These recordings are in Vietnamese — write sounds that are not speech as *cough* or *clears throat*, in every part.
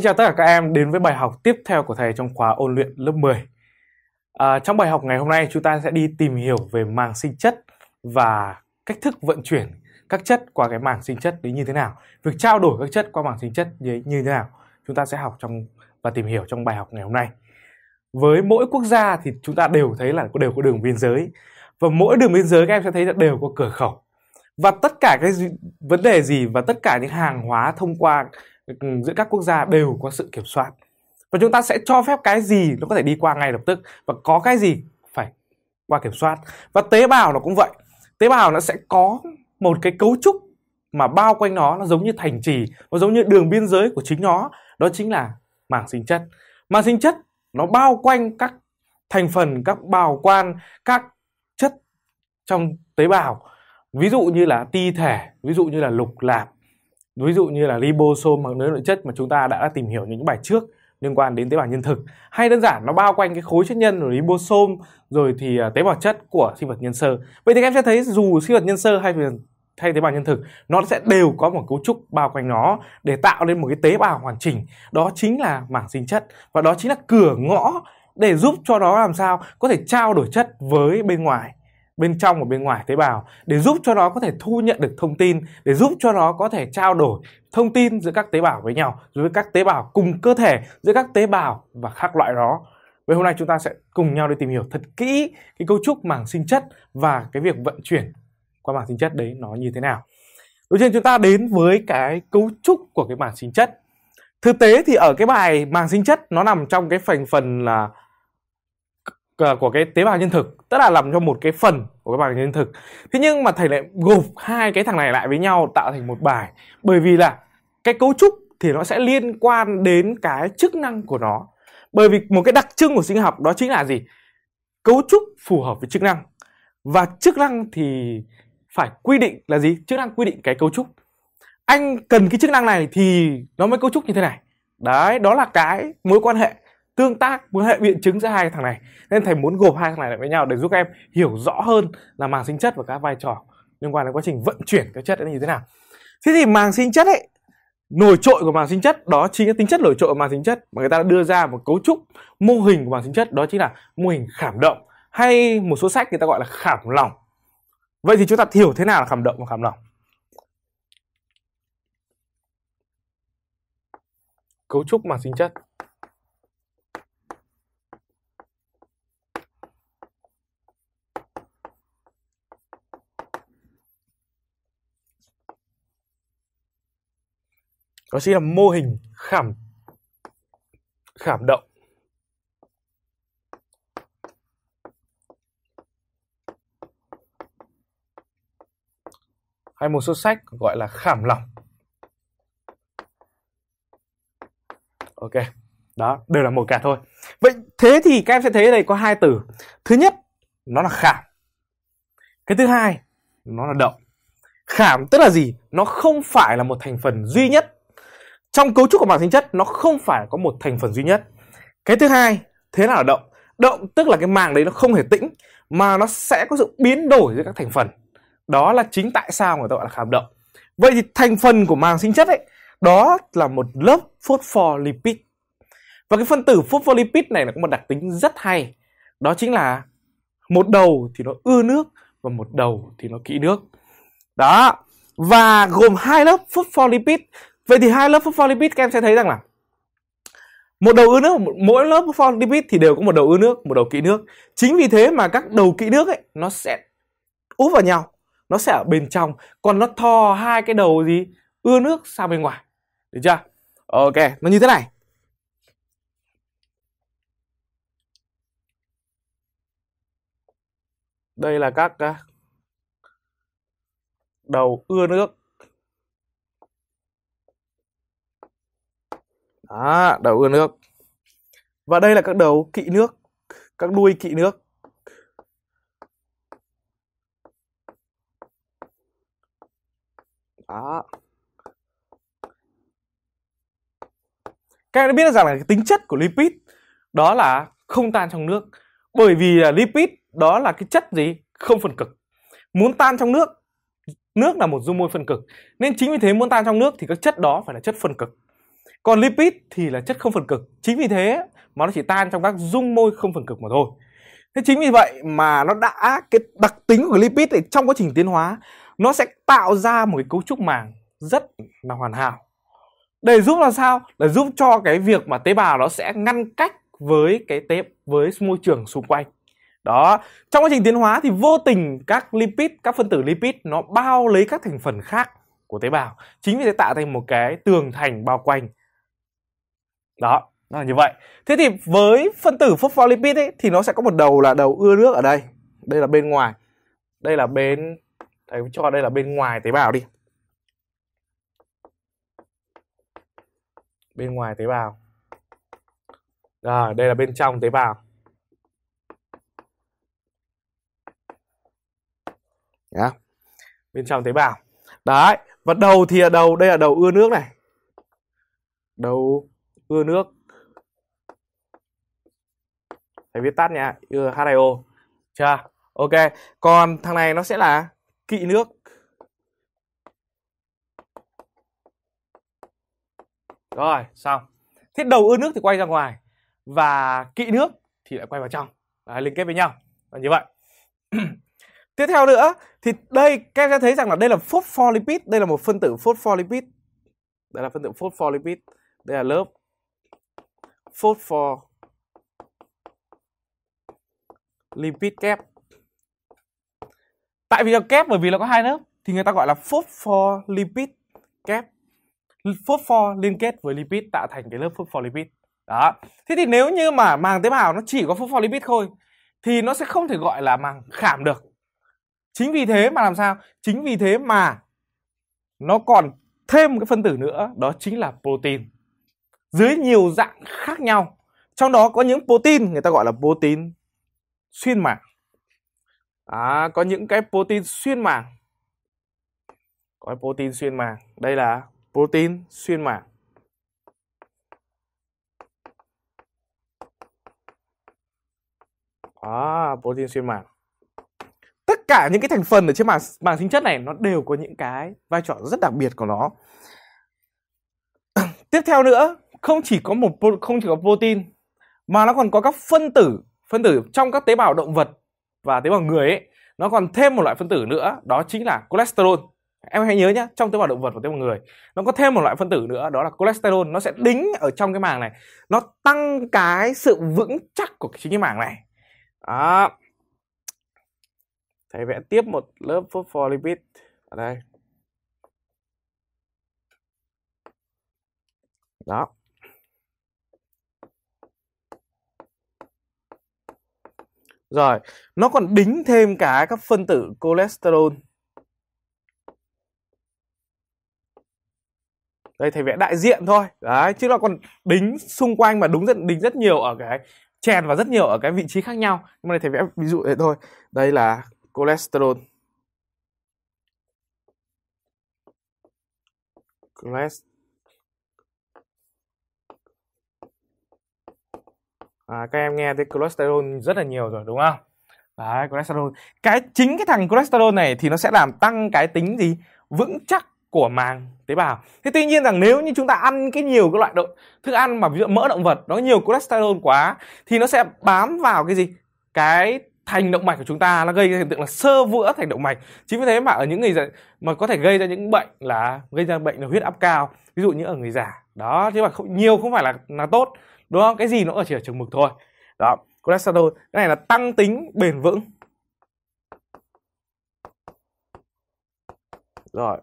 Xin chào tất cả các em đến với bài học tiếp theo của thầy trong khóa ôn luyện lớp 10. À, trong bài học ngày hôm nay chúng ta sẽ đi tìm hiểu về màng sinh chất và cách thức vận chuyển các chất qua cái màng sinh chất đấy như thế nào. Việc trao đổi các chất qua màng sinh chất đấy như thế nào. Chúng ta sẽ học trong và tìm hiểu trong bài học ngày hôm nay. Với mỗi quốc gia thì chúng ta đều thấy là đều có đường biên giới và mỗi đường biên giới các em sẽ thấy là đều có cửa khẩu và tất cả cái vấn đề gì và tất cả những hàng hóa thông qua Ừ, giữa các quốc gia đều có sự kiểm soát và chúng ta sẽ cho phép cái gì nó có thể đi qua ngay lập tức và có cái gì phải qua kiểm soát và tế bào nó cũng vậy tế bào nó sẽ có một cái cấu trúc mà bao quanh nó nó giống như thành trì nó giống như đường biên giới của chính nó đó chính là màng sinh chất màng sinh chất nó bao quanh các thành phần các bào quan các chất trong tế bào ví dụ như là ti thể ví dụ như là lục lạp ví dụ như là ribosome hoặc nới nội chất mà chúng ta đã tìm hiểu những bài trước liên quan đến tế bào nhân thực hay đơn giản nó bao quanh cái khối chất nhân rồi ribosome rồi thì à, tế bào chất của sinh vật nhân sơ vậy thì các em sẽ thấy dù sinh vật nhân sơ hay thay tế bào nhân thực nó sẽ đều có một cấu trúc bao quanh nó để tạo nên một cái tế bào hoàn chỉnh đó chính là mảng sinh chất và đó chính là cửa ngõ để giúp cho nó làm sao có thể trao đổi chất với bên ngoài bên trong và bên ngoài tế bào để giúp cho nó có thể thu nhận được thông tin để giúp cho nó có thể trao đổi thông tin giữa các tế bào với nhau giữa các tế bào cùng cơ thể giữa các tế bào và các loại đó Vậy hôm nay chúng ta sẽ cùng nhau đi tìm hiểu thật kỹ cái cấu trúc màng sinh chất và cái việc vận chuyển qua màng sinh chất đấy nó như thế nào. Đầu tiên chúng ta đến với cái cấu trúc của cái màng sinh chất. Thực tế thì ở cái bài màng sinh chất nó nằm trong cái phần phần là Ờ, của cái tế bào nhân thực tức là làm cho một cái phần của cái bảng nhân thực thế nhưng mà thầy lại gộp hai cái thằng này lại với nhau tạo thành một bài bởi vì là cái cấu trúc thì nó sẽ liên quan đến cái chức năng của nó bởi vì một cái đặc trưng của sinh học đó chính là gì cấu trúc phù hợp với chức năng và chức năng thì phải quy định là gì chức năng quy định cái cấu trúc anh cần cái chức năng này thì nó mới cấu trúc như thế này đấy đó là cái mối quan hệ tương tác mối hệ biện chứng giữa hai thằng này nên thầy muốn gộp hai thằng này lại với nhau để giúp em hiểu rõ hơn là màng sinh chất và các vai trò liên quan đến quá trình vận chuyển các chất ấy như thế nào thế thì màng sinh chất ấy nổi trội của màng sinh chất đó chính là tính chất nổi trội của màng sinh chất mà người ta đã đưa ra một cấu trúc mô hình của màng sinh chất đó chính là mô hình khảm động hay một số sách người ta gọi là khảm lỏng vậy thì chúng ta hiểu thế nào là khảm động và khảm lỏng cấu trúc màng sinh chất đó chính là mô hình khảm khảm động hay một số sách gọi là khảm lỏng ok đó đều là một cả thôi vậy thế thì các em sẽ thấy đây có hai từ thứ nhất nó là khảm cái thứ hai nó là động khảm tức là gì nó không phải là một thành phần duy nhất trong cấu trúc của bảng sinh chất nó không phải có một thành phần duy nhất cái thứ hai thế nào là động động tức là cái màng đấy nó không hề tĩnh mà nó sẽ có sự biến đổi giữa các thành phần đó là chính tại sao người ta gọi là khám động vậy thì thành phần của màng sinh chất ấy đó là một lớp phospholipid và cái phân tử phospholipid này nó có một đặc tính rất hay đó chính là một đầu thì nó ưa nước và một đầu thì nó kỹ nước đó và gồm hai lớp phospholipid vậy thì hai lớp phospholipid các em sẽ thấy rằng là một đầu ứ nước mỗi lớp phospholipid thì đều có một đầu ứ nước một đầu kỵ nước chính vì thế mà các đầu kỵ nước ấy nó sẽ úp vào nhau nó sẽ ở bên trong còn nó thò hai cái đầu gì ưa nước sang bên ngoài được chưa ok nó như thế này đây là các à, đầu ưa nước đó đầu ưa nước và đây là các đầu kỵ nước các đuôi kỵ nước đó các em đã biết rằng là cái tính chất của lipid đó là không tan trong nước bởi vì là lipid đó là cái chất gì không phân cực muốn tan trong nước nước là một dung môi phân cực nên chính vì thế muốn tan trong nước thì các chất đó phải là chất phân cực còn lipid thì là chất không phần cực chính vì thế mà nó chỉ tan trong các dung môi không phần cực mà thôi thế chính vì vậy mà nó đã cái đặc tính của lipid này trong quá trình tiến hóa nó sẽ tạo ra một cái cấu trúc màng rất là hoàn hảo để giúp là sao để giúp cho cái việc mà tế bào nó sẽ ngăn cách với cái tế với môi trường xung quanh đó trong quá trình tiến hóa thì vô tình các lipid các phân tử lipid nó bao lấy các thành phần khác của tế bào chính vì thế tạo thành một cái tường thành bao quanh đó nó là như vậy thế thì với phân tử phospholipid ấy, thì nó sẽ có một đầu là đầu ưa nước ở đây đây là bên ngoài đây là bên thầy cho đây là bên ngoài tế bào đi bên ngoài tế bào à, đây là bên trong tế bào yeah. bên trong tế bào đấy và đầu thì ở đầu đây là đầu ưa nước này đầu ưa nước phải viết tắt nha ưa H2O chưa ok còn thằng này nó sẽ là kỵ nước rồi xong thế đầu ưa nước thì quay ra ngoài và kỵ nước thì lại quay vào trong Đấy, liên kết với nhau là như vậy *clears throat* tiếp theo nữa thì đây các em sẽ thấy rằng là đây là phospholipid đây là một phân tử phospholipid đây là phân tử phospholipid đây là lớp phosphor lipid kép tại vì là kép bởi vì là có hai lớp thì người ta gọi là phospholipid kép phosphor liên kết với lipid tạo thành cái lớp phospholipid đó thế thì nếu như mà màng tế bào nó chỉ có phospholipid thôi thì nó sẽ không thể gọi là màng khảm được chính vì thế mà làm sao chính vì thế mà nó còn thêm một cái phân tử nữa đó chính là protein dưới nhiều dạng khác nhau trong đó có những protein người ta gọi là protein xuyên màng à, có những cái protein xuyên màng có protein xuyên màng đây là protein xuyên màng à, protein xuyên màng tất cả những cái thành phần ở trên màng màng sinh chất này nó đều có những cái vai trò rất đặc biệt của nó *clears throat* tiếp theo nữa không chỉ có một không chỉ có protein mà nó còn có các phân tử phân tử trong các tế bào động vật và tế bào người ấy nó còn thêm một loại phân tử nữa đó chính là cholesterol em hãy nhớ nhé trong tế bào động vật và tế bào người nó có thêm một loại phân tử nữa đó là cholesterol nó sẽ đính ở trong cái màng này nó tăng cái sự vững chắc của chính cái màng này đó. thầy vẽ tiếp một lớp phospholipid ở đây đó Rồi, nó còn đính thêm cả các phân tử cholesterol. Đây thầy vẽ đại diện thôi. Đấy, chứ nó còn đính xung quanh mà đúng rất đính rất nhiều ở cái chèn và rất nhiều ở cái vị trí khác nhau. Nhưng mà đây thầy vẽ ví dụ thế thôi. Đây là cholesterol. Cholesterol à, các em nghe tới cholesterol rất là nhiều rồi đúng không đấy cholesterol cái chính cái thằng cholesterol này thì nó sẽ làm tăng cái tính gì vững chắc của màng tế bào thế tuy nhiên rằng nếu như chúng ta ăn cái nhiều cái loại động thức ăn mà ví dụ mỡ động vật nó nhiều cholesterol quá thì nó sẽ bám vào cái gì cái thành động mạch của chúng ta nó gây hiện tượng là sơ vữa thành động mạch chính vì thế mà ở những người mà có thể gây ra những bệnh là gây ra bệnh là huyết áp cao ví dụ như ở người già đó chứ mà không, nhiều không phải là là tốt đúng không cái gì nó chỉ ở chừng mực thôi đó cholesterol cái này là tăng tính bền vững rồi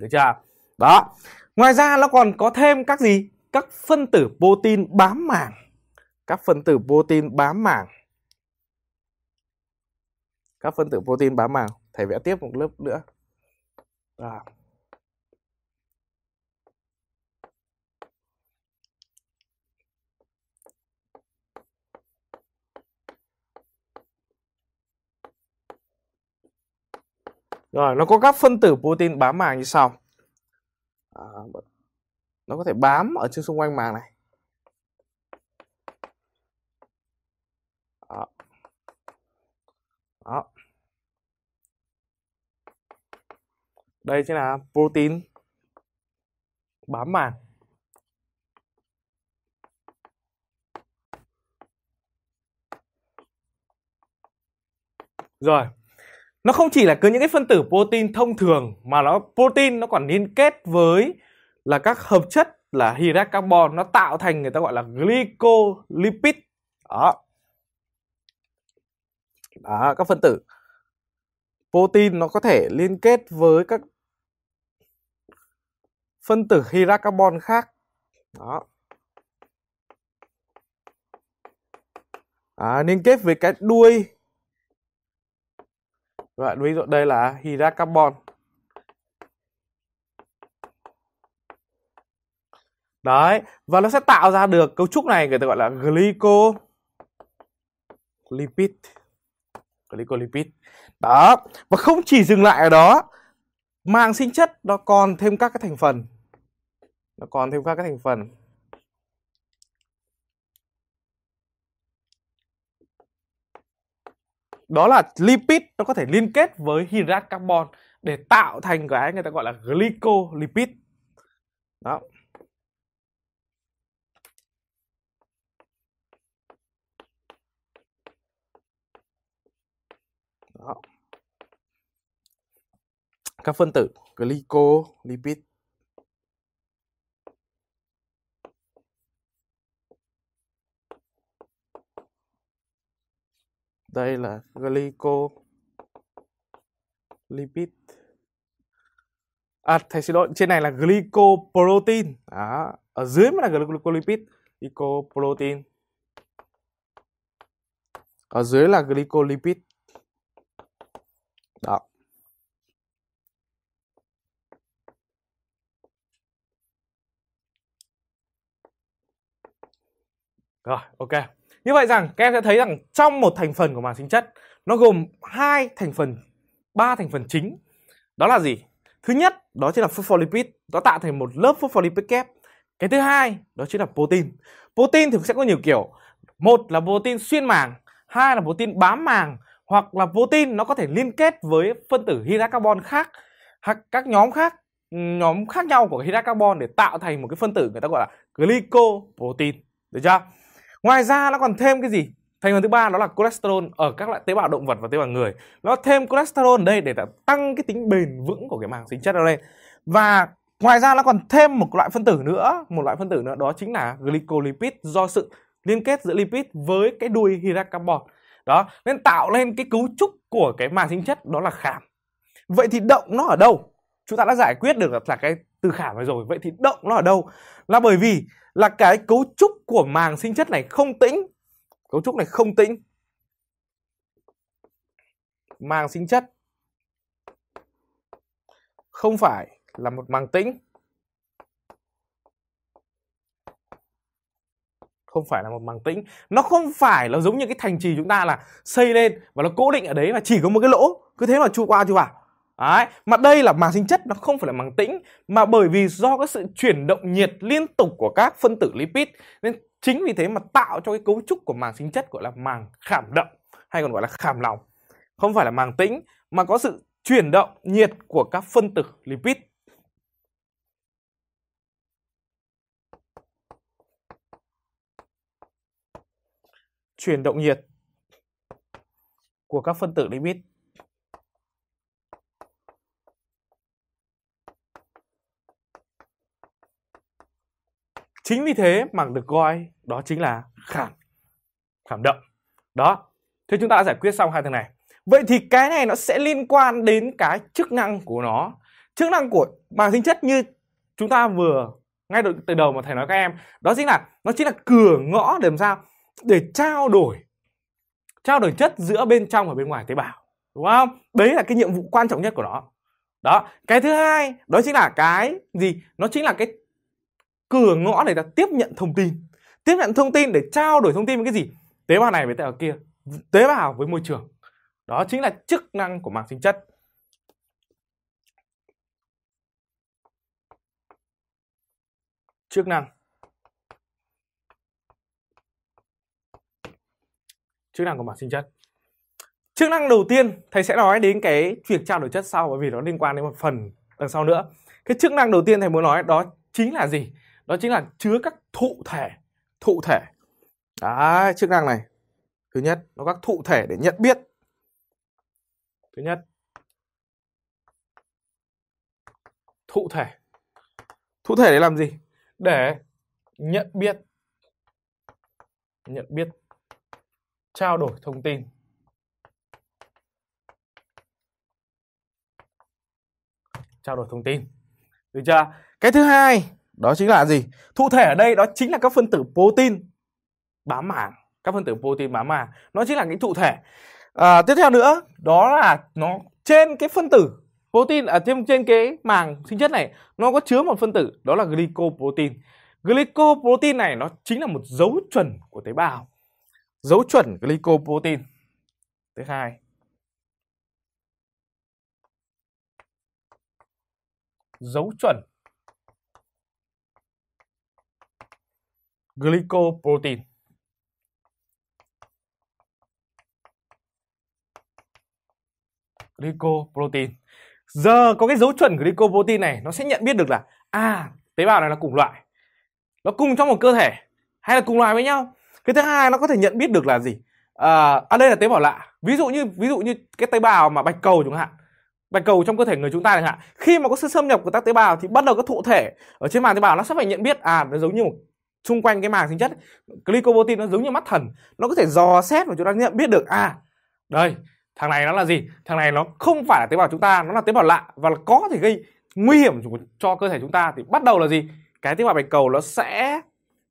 được chưa đó ngoài ra nó còn có thêm các gì các phân tử protein bám màng các phân tử protein bám màng các phân tử protein bám màng thầy vẽ tiếp một lớp nữa à Rồi, nó có các phân tử protein bám màng như sau. À, nó có thể bám ở trên xung quanh màng này. Đó. Đó. Đây chính là protein bám màng. Rồi, nó không chỉ là cứ những cái phân tử protein thông thường mà nó protein nó còn liên kết với là các hợp chất là hydrat carbon nó tạo thành người ta gọi là glycolipid đó đó các phân tử protein nó có thể liên kết với các phân tử hydrat carbon khác đó à, liên kết với cái đuôi rồi, ví dụ đây là hydrat carbon. Đấy, và nó sẽ tạo ra được cấu trúc này người ta gọi là glyco lipid glyco lipid Đó, và không chỉ dừng lại ở đó, mạng sinh chất nó còn thêm các cái thành phần. Nó còn thêm các cái thành phần đó là lipid nó có thể liên kết với hydrat carbon để tạo thành cái người ta gọi là glycolipid đó đó các phân tử glycolipid đây là glyco lipid à, thầy xin lỗi trên này là glycoprotein à ở dưới mới là glycolipid glycoprotein ở dưới là glycolipid đó rồi ok như vậy rằng các em sẽ thấy rằng trong một thành phần của màng sinh chất nó gồm hai thành phần, ba thành phần chính. Đó là gì? Thứ nhất đó chính là phospholipid, nó tạo thành một lớp phospholipid kép. Cái thứ hai đó chính là protein. Protein thì sẽ có nhiều kiểu. Một là protein xuyên màng, hai là protein bám màng hoặc là protein nó có thể liên kết với phân tử hydrocarbon khác hoặc các nhóm khác nhóm khác nhau của hydrocarbon để tạo thành một cái phân tử người ta gọi là glycoprotein được chưa ngoài ra nó còn thêm cái gì thành phần thứ ba đó là cholesterol ở các loại tế bào động vật và tế bào người nó thêm cholesterol ở đây để tăng cái tính bền vững của cái màng sinh chất ở đây và ngoài ra nó còn thêm một loại phân tử nữa một loại phân tử nữa đó chính là glycolipid do sự liên kết giữa lipid với cái đuôi hydrocarbon đó nên tạo lên cái cấu trúc của cái màng sinh chất đó là khảm vậy thì động nó ở đâu chúng ta đã giải quyết được là cái từ khảm này rồi vậy thì động nó ở đâu là bởi vì là cái cấu trúc của màng sinh chất này không tĩnh cấu trúc này không tĩnh màng sinh chất không phải là một màng tĩnh không phải là một màng tĩnh nó không phải là giống như cái thành trì chúng ta là xây lên và nó cố định ở đấy và chỉ có một cái lỗ cứ thế mà chui qua chui vào Đấy, mà đây là màng sinh chất nó không phải là màng tĩnh mà bởi vì do cái sự chuyển động nhiệt liên tục của các phân tử lipid nên chính vì thế mà tạo cho cái cấu trúc của màng sinh chất gọi là màng khảm động hay còn gọi là khảm lỏng Không phải là màng tĩnh mà có sự chuyển động nhiệt của các phân tử lipid. Chuyển động nhiệt của các phân tử lipid. Chính vì thế mà được gọi đó chính là cảm cảm động Đó. Thế chúng ta đã giải quyết xong hai thằng này. Vậy thì cái này nó sẽ liên quan đến cái chức năng của nó. Chức năng của mang tính chất như chúng ta vừa ngay từ đầu mà thầy nói các em, đó chính là nó chính là cửa ngõ để làm sao để trao đổi trao đổi chất giữa bên trong và bên ngoài tế bào đúng không đấy là cái nhiệm vụ quan trọng nhất của nó đó cái thứ hai đó chính là cái gì nó chính là cái cửa ngõ này là tiếp nhận thông tin tiếp nhận thông tin để trao đổi thông tin với cái gì tế bào này với tế bào kia tế bào với môi trường đó chính là chức năng của màng sinh chất chức năng chức năng của mảng sinh chất chức năng đầu tiên thầy sẽ nói đến cái việc trao đổi chất sau bởi vì nó liên quan đến một phần đằng sau nữa cái chức năng đầu tiên thầy muốn nói đó chính là gì đó chính là chứa các thụ thể thụ thể đấy chức năng này thứ nhất nó các thụ thể để nhận biết thứ nhất thụ thể thụ thể để làm gì để nhận biết nhận biết trao đổi thông tin trao đổi thông tin được chưa cái thứ hai đó chính là gì thụ thể ở đây đó chính là các phân tử protein bám màng, các phân tử protein bám màng nó chính là những thụ thể à, tiếp theo nữa đó là nó trên cái phân tử protein ở à, trên trên cái màng sinh chất này nó có chứa một phân tử đó là glycoprotein glycoprotein này nó chính là một dấu chuẩn của tế bào dấu chuẩn glycoprotein thứ hai dấu chuẩn glycoprotein. Glycoprotein. Giờ có cái dấu chuẩn glycoprotein này nó sẽ nhận biết được là à tế bào này là cùng loại. Nó cùng trong một cơ thể hay là cùng loại với nhau. Cái thứ hai nó có thể nhận biết được là gì? À, à đây là tế bào lạ. Ví dụ như ví dụ như cái tế bào mà bạch cầu chẳng hạn bạch cầu trong cơ thể người chúng ta chẳng hạn khi mà có sự xâm nhập của các tế bào thì bắt đầu các thụ thể ở trên màng tế bào nó sẽ phải nhận biết à nó giống như một xung quanh cái màng sinh chất glycoprotein nó giống như mắt thần nó có thể dò xét và chúng ta nhận biết được à đây thằng này nó là gì thằng này nó không phải là tế bào chúng ta nó là tế bào lạ và có thể gây nguy hiểm cho cơ thể chúng ta thì bắt đầu là gì cái tế bào bạch cầu nó sẽ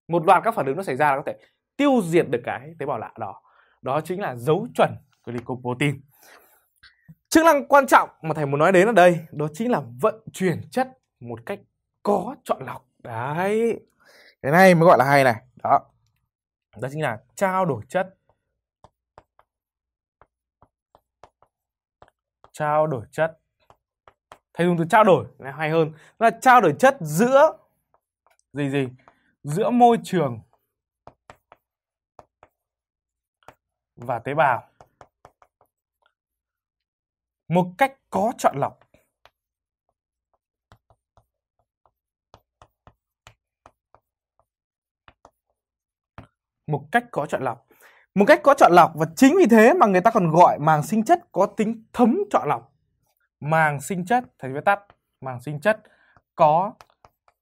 một loạt các phản ứng nó xảy ra là có thể tiêu diệt được cái tế bào lạ đó đó chính là dấu chuẩn glycoprotein chức năng quan trọng mà thầy muốn nói đến ở đây đó chính là vận chuyển chất một cách có chọn lọc đấy cái này mới gọi là hay này đó đó chính là trao đổi chất trao đổi chất thay dùng từ trao đổi này hay hơn đó là trao đổi chất giữa gì gì giữa môi trường và tế bào một cách có chọn lọc một cách có chọn lọc một cách có chọn lọc và chính vì thế mà người ta còn gọi màng sinh chất có tính thấm chọn lọc màng sinh chất thầy viết tắt màng sinh chất có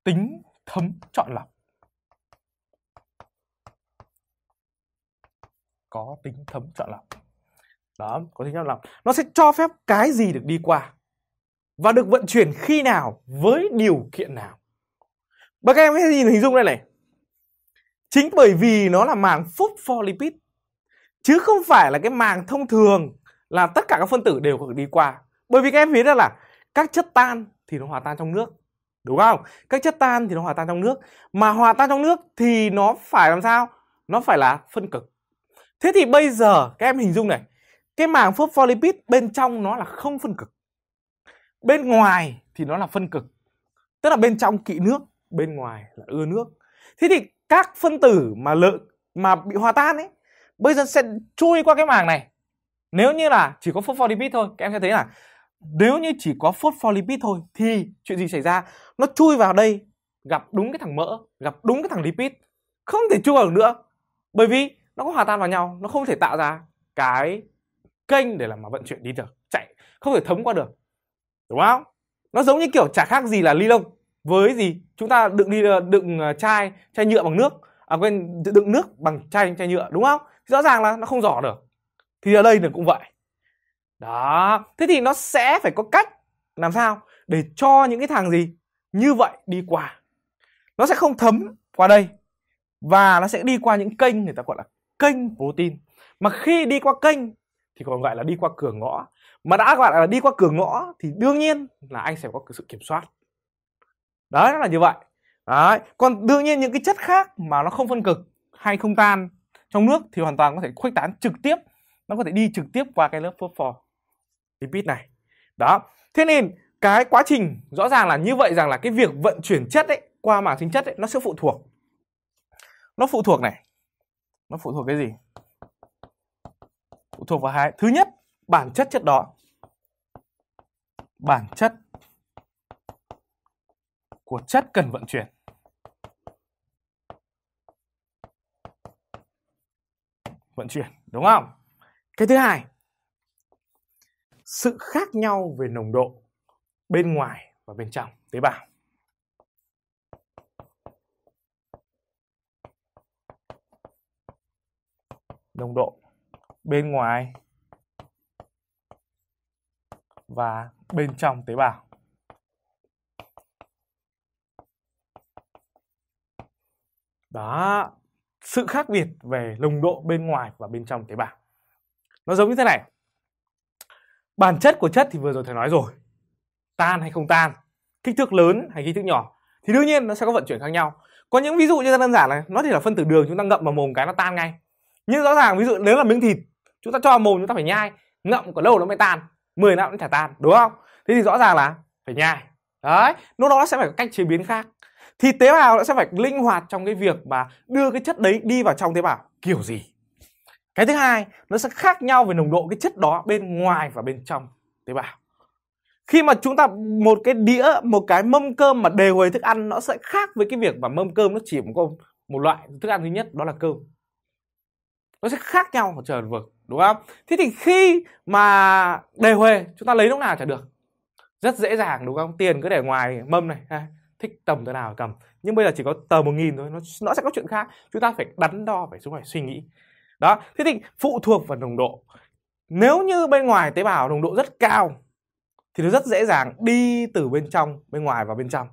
tính thấm chọn lọc có tính thấm chọn lọc đó có tính chọn lọc nó sẽ cho phép cái gì được đi qua và được vận chuyển khi nào với điều kiện nào và các em hãy nhìn hình dung đây này chính bởi vì nó là màng phospholipid chứ không phải là cái màng thông thường là tất cả các phân tử đều có thể đi qua bởi vì các em biết là các chất tan thì nó hòa tan trong nước đúng không các chất tan thì nó hòa tan trong nước mà hòa tan trong nước thì nó phải làm sao nó phải là phân cực thế thì bây giờ các em hình dung này cái màng phospholipid bên trong nó là không phân cực bên ngoài thì nó là phân cực tức là bên trong kỵ nước bên ngoài là ưa nước thế thì các phân tử mà lợ mà bị hòa tan ấy bây giờ sẽ chui qua cái màng này nếu như là chỉ có phospholipid thôi các em sẽ thấy là nếu như chỉ có phospholipid thôi thì chuyện gì xảy ra nó chui vào đây gặp đúng cái thằng mỡ gặp đúng cái thằng lipid không thể chui vào được nữa bởi vì nó có hòa tan vào nhau nó không thể tạo ra cái kênh để làm mà vận chuyển đi được chạy không thể thấm qua được đúng không nó giống như kiểu chả khác gì là ly lông với gì chúng ta đựng đi đựng à, chai chai nhựa bằng nước à quên đựng nước bằng chai chai nhựa đúng không rõ ràng là nó không giỏ được thì ở đây là cũng vậy đó thế thì nó sẽ phải có cách làm sao để cho những cái thằng gì như vậy đi qua nó sẽ không thấm qua đây và nó sẽ đi qua những kênh người ta gọi là kênh protein mà khi đi qua kênh thì còn gọi là đi qua cửa ngõ mà đã gọi là đi qua cửa ngõ thì đương nhiên là anh sẽ có sự kiểm soát đấy nó là như vậy đấy còn đương nhiên những cái chất khác mà nó không phân cực hay không tan trong nước thì hoàn toàn có thể khuếch tán trực tiếp nó có thể đi trực tiếp qua cái lớp phosphor lipid này đó thế nên cái quá trình rõ ràng là như vậy rằng là cái việc vận chuyển chất ấy qua mảng sinh chất ấy, nó sẽ phụ thuộc nó phụ thuộc này nó phụ thuộc cái gì phụ thuộc vào hai thứ nhất bản chất chất đó bản chất của chất cần vận chuyển. Vận chuyển, đúng không? Cái thứ hai, sự khác nhau về nồng độ bên ngoài và bên trong tế bào. Nồng độ bên ngoài và bên trong tế bào. đó sự khác biệt về nồng độ bên ngoài và bên trong tế bào nó giống như thế này bản chất của chất thì vừa rồi thầy nói rồi tan hay không tan kích thước lớn hay kích thước nhỏ thì đương nhiên nó sẽ có vận chuyển khác nhau có những ví dụ như đơn giản này nó thì là phân tử đường chúng ta ngậm vào mồm cái nó tan ngay nhưng rõ ràng ví dụ nếu là miếng thịt chúng ta cho vào mồm chúng ta phải nhai ngậm có lâu nó mới tan 10 năm cũng chả tan đúng không thế thì rõ ràng là phải nhai đấy lúc đó nó sẽ phải có cách chế biến khác thì tế bào nó sẽ phải linh hoạt trong cái việc mà đưa cái chất đấy đi vào trong tế bào kiểu gì cái thứ hai nó sẽ khác nhau về nồng độ cái chất đó bên ngoài và bên trong tế bào khi mà chúng ta một cái đĩa một cái mâm cơm mà đều với thức ăn nó sẽ khác với cái việc mà mâm cơm nó chỉ có một loại thức ăn duy nhất đó là cơm nó sẽ khác nhau ở trời vực đúng không thế thì khi mà đề huề chúng ta lấy lúc nào chả được rất dễ dàng đúng không tiền cứ để ngoài mâm này thích tầm thế nào cầm nhưng bây giờ chỉ có tờ một nghìn thôi nó, nó sẽ có chuyện khác chúng ta phải đắn đo phải xuống phải suy nghĩ đó thế thì phụ thuộc vào nồng độ nếu như bên ngoài tế bào nồng độ rất cao thì nó rất dễ dàng đi từ bên trong bên ngoài vào bên trong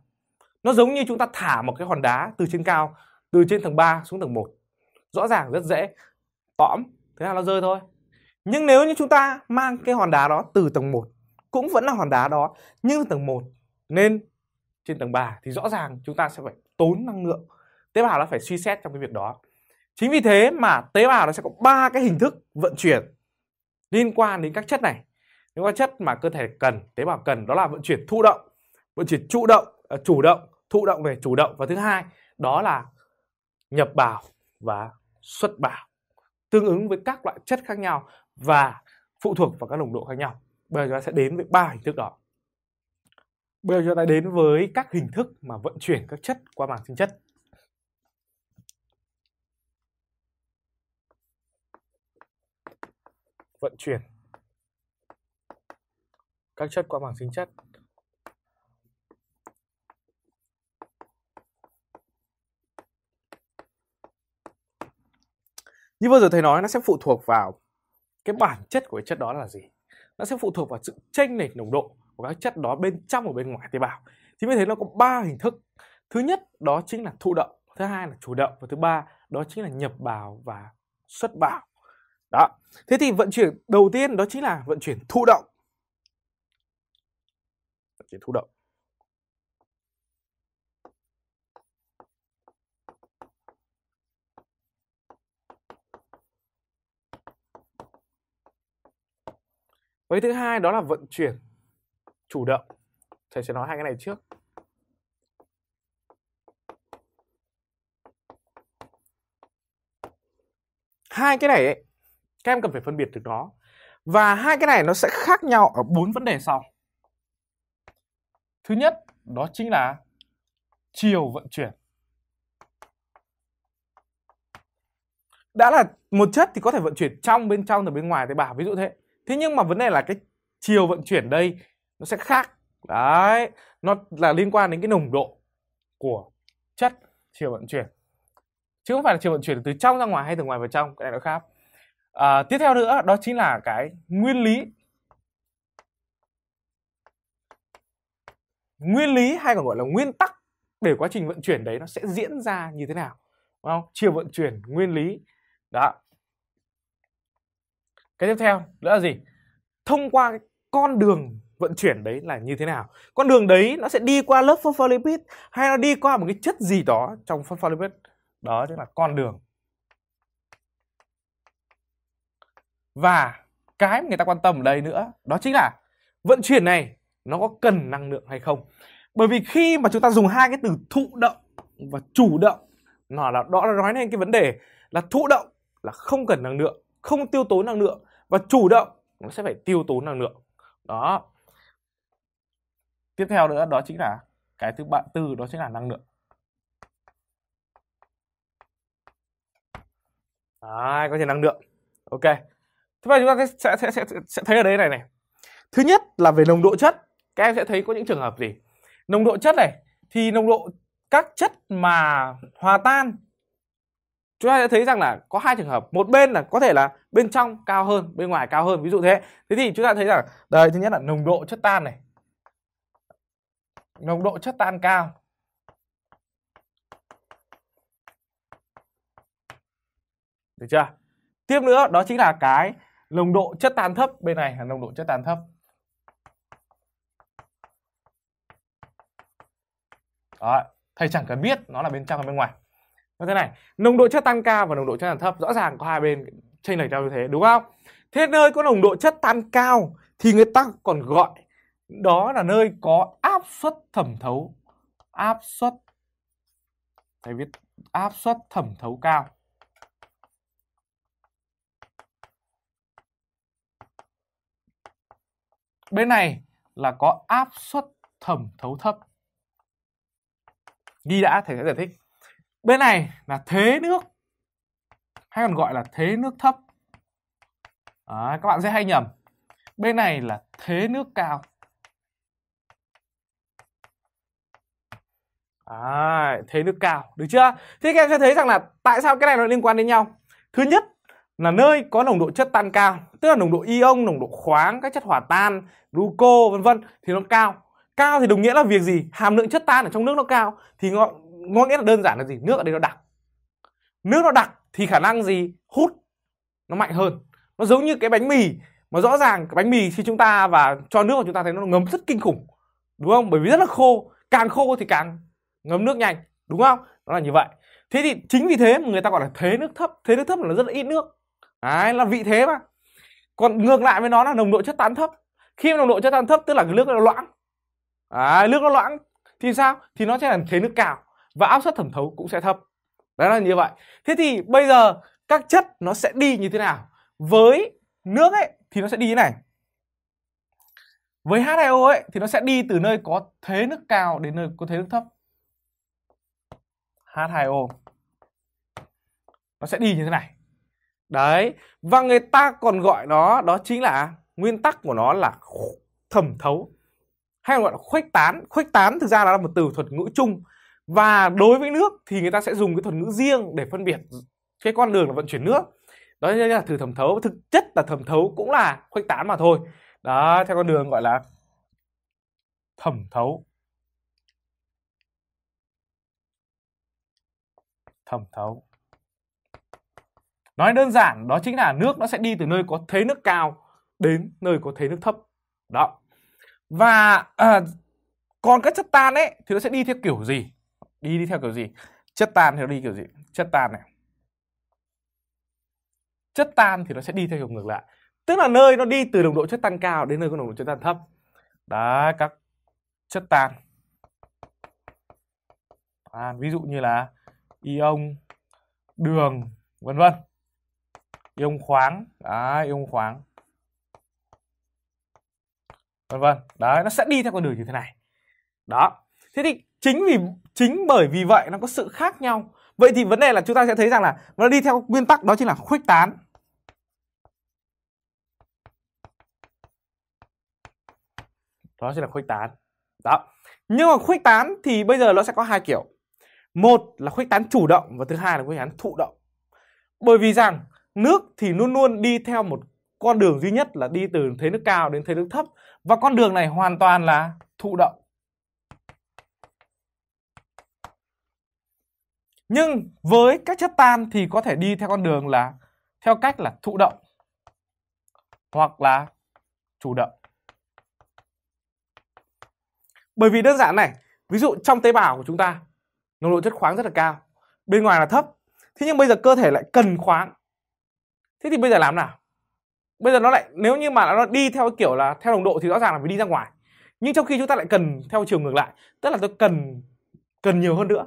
nó giống như chúng ta thả một cái hòn đá từ trên cao từ trên tầng 3 xuống tầng 1 rõ ràng rất dễ tõm thế là nó rơi thôi nhưng nếu như chúng ta mang cái hòn đá đó từ tầng 1 cũng vẫn là hòn đá đó nhưng tầng 1 nên trên tầng 3 thì rõ ràng chúng ta sẽ phải tốn năng lượng tế bào nó phải suy xét trong cái việc đó chính vì thế mà tế bào nó sẽ có ba cái hình thức vận chuyển liên quan đến các chất này những các chất mà cơ thể cần tế bào cần đó là vận chuyển thụ động vận chuyển chủ động ờ, chủ động thụ động về chủ động và thứ hai đó là nhập bào và xuất bào tương ứng với các loại chất khác nhau và phụ thuộc vào các nồng độ khác nhau bây giờ chúng ta sẽ đến với ba hình thức đó bây giờ chúng ta đến với các hình thức mà vận chuyển các chất qua màng sinh chất vận chuyển các chất qua màng sinh chất như vừa rồi thầy nói nó sẽ phụ thuộc vào cái bản chất của cái chất đó là gì nó sẽ phụ thuộc vào sự chênh lệch nồng độ của các chất đó bên trong và bên ngoài tế bào chính vì thế nó có ba hình thức thứ nhất đó chính là thụ động thứ hai là chủ động và thứ ba đó chính là nhập bào và xuất bào đó thế thì vận chuyển đầu tiên đó chính là vận chuyển thụ động vận chuyển thụ động với thứ hai đó là vận chuyển chủ động thầy sẽ nói hai cái này trước hai cái này ấy, các em cần phải phân biệt được nó và hai cái này nó sẽ khác nhau ở bốn vấn đề sau thứ nhất đó chính là chiều vận chuyển đã là một chất thì có thể vận chuyển trong bên trong và bên ngoài tế bào ví dụ thế thế nhưng mà vấn đề là cái chiều vận chuyển đây nó sẽ khác đấy nó là liên quan đến cái nồng độ của chất chiều vận chuyển chứ không phải là chiều vận chuyển từ trong ra ngoài hay từ ngoài vào trong cái này nó khác à, tiếp theo nữa đó chính là cái nguyên lý nguyên lý hay còn gọi là nguyên tắc để quá trình vận chuyển đấy nó sẽ diễn ra như thế nào đúng không chiều vận chuyển nguyên lý đó cái tiếp theo nữa là gì thông qua con đường vận chuyển đấy là như thế nào con đường đấy nó sẽ đi qua lớp phospholipid hay nó đi qua một cái chất gì đó trong phospholipid đó chính là con đường và cái mà người ta quan tâm ở đây nữa đó chính là vận chuyển này nó có cần năng lượng hay không bởi vì khi mà chúng ta dùng hai cái từ thụ động và chủ động nó là đó là nói lên cái vấn đề là thụ động là không cần năng lượng không tiêu tốn năng lượng và chủ động nó sẽ phải tiêu tốn năng lượng đó tiếp theo nữa đó chính là cái thứ bạn tư đó chính là năng lượng Đấy, có thể năng lượng ok thế vậy chúng ta sẽ, sẽ, sẽ, sẽ thấy ở đây này này thứ nhất là về nồng độ chất các em sẽ thấy có những trường hợp gì nồng độ chất này thì nồng độ các chất mà hòa tan chúng ta sẽ thấy rằng là có hai trường hợp một bên là có thể là bên trong cao hơn bên ngoài cao hơn ví dụ thế thế thì chúng ta thấy rằng đây thứ nhất là nồng độ chất tan này nồng độ chất tan cao được chưa tiếp nữa đó chính là cái nồng độ chất tan thấp bên này là nồng độ chất tan thấp đó, thầy chẳng cần biết nó là bên trong hay bên ngoài như thế này nồng độ chất tan cao và nồng độ chất tan thấp rõ ràng có hai bên chênh lệch nhau như thế đúng không thế nơi có nồng độ chất tan cao thì người ta còn gọi đó là nơi có áp suất thẩm thấu áp suất thầy viết áp suất thẩm thấu cao bên này là có áp suất thẩm thấu thấp ghi đã thầy sẽ giải thích bên này là thế nước hay còn gọi là thế nước thấp à, các bạn sẽ hay nhầm bên này là thế nước cao à, thế nước cao được chưa thế các em sẽ thấy rằng là tại sao cái này nó liên quan đến nhau thứ nhất là nơi có nồng độ chất tan cao tức là nồng độ ion nồng độ khoáng các chất hỏa tan gluco vân vân thì nó cao cao thì đồng nghĩa là việc gì hàm lượng chất tan ở trong nước nó cao thì ngọn ngọn nghĩa là đơn giản là gì nước ở đây nó đặc nước nó đặc thì khả năng gì hút nó mạnh hơn nó giống như cái bánh mì mà rõ ràng cái bánh mì khi chúng ta và cho nước vào chúng ta thấy nó ngấm rất kinh khủng đúng không bởi vì rất là khô càng khô thì càng ngấm nước nhanh đúng không nó là như vậy thế thì chính vì thế mà người ta gọi là thế nước thấp thế nước thấp là rất là ít nước đấy là vị thế mà còn ngược lại với nó là nồng độ chất tán thấp khi mà nồng độ chất tán thấp tức là cái nước nó loãng đấy, nước nó loãng thì sao thì nó sẽ là thế nước cao và áp suất thẩm thấu cũng sẽ thấp đó là như vậy thế thì bây giờ các chất nó sẽ đi như thế nào với nước ấy thì nó sẽ đi như này với H2O ấy thì nó sẽ đi từ nơi có thế nước cao đến nơi có thế nước thấp H2O nó sẽ đi như thế này đấy và người ta còn gọi nó đó chính là nguyên tắc của nó là thẩm thấu hay gọi là khuếch tán khuếch tán thực ra là một từ thuật ngữ chung và đối với nước thì người ta sẽ dùng cái thuật ngữ riêng để phân biệt cái con đường là vận chuyển nước đó là thử thẩm thấu thực chất là thẩm thấu cũng là khuếch tán mà thôi đó theo con đường gọi là thẩm thấu thẩm thấu nói đơn giản đó chính là nước nó sẽ đi từ nơi có thế nước cao đến nơi có thế nước thấp đó và à, còn các chất tan ấy thì nó sẽ đi theo kiểu gì đi đi theo kiểu gì chất tan thì nó đi kiểu gì chất tan này chất tan thì nó sẽ đi theo kiểu ngược lại tức là nơi nó đi từ nồng độ chất tan cao đến nơi có nồng độ chất tan thấp đấy các chất tan à, ví dụ như là ion đường vân vân ion khoáng đấy, ion khoáng vân vân đấy nó sẽ đi theo con đường như thế này đó thế thì chính vì chính bởi vì vậy nó có sự khác nhau vậy thì vấn đề là chúng ta sẽ thấy rằng là nó đi theo nguyên tắc đó chính là khuếch tán đó chính là khuếch tán đó nhưng mà khuếch tán thì bây giờ nó sẽ có hai kiểu một là khuếch tán chủ động và thứ hai là khuếch tán thụ động bởi vì rằng nước thì luôn luôn đi theo một con đường duy nhất là đi từ thế nước cao đến thế nước thấp và con đường này hoàn toàn là thụ động nhưng với các chất tan thì có thể đi theo con đường là theo cách là thụ động hoặc là chủ động bởi vì đơn giản này ví dụ trong tế bào của chúng ta nồng độ chất khoáng rất là cao bên ngoài là thấp thế nhưng bây giờ cơ thể lại cần khoáng thế thì bây giờ làm nào bây giờ nó lại nếu như mà nó đi theo kiểu là theo nồng độ thì rõ ràng là phải đi ra ngoài nhưng trong khi chúng ta lại cần theo chiều ngược lại tức là tôi cần cần nhiều hơn nữa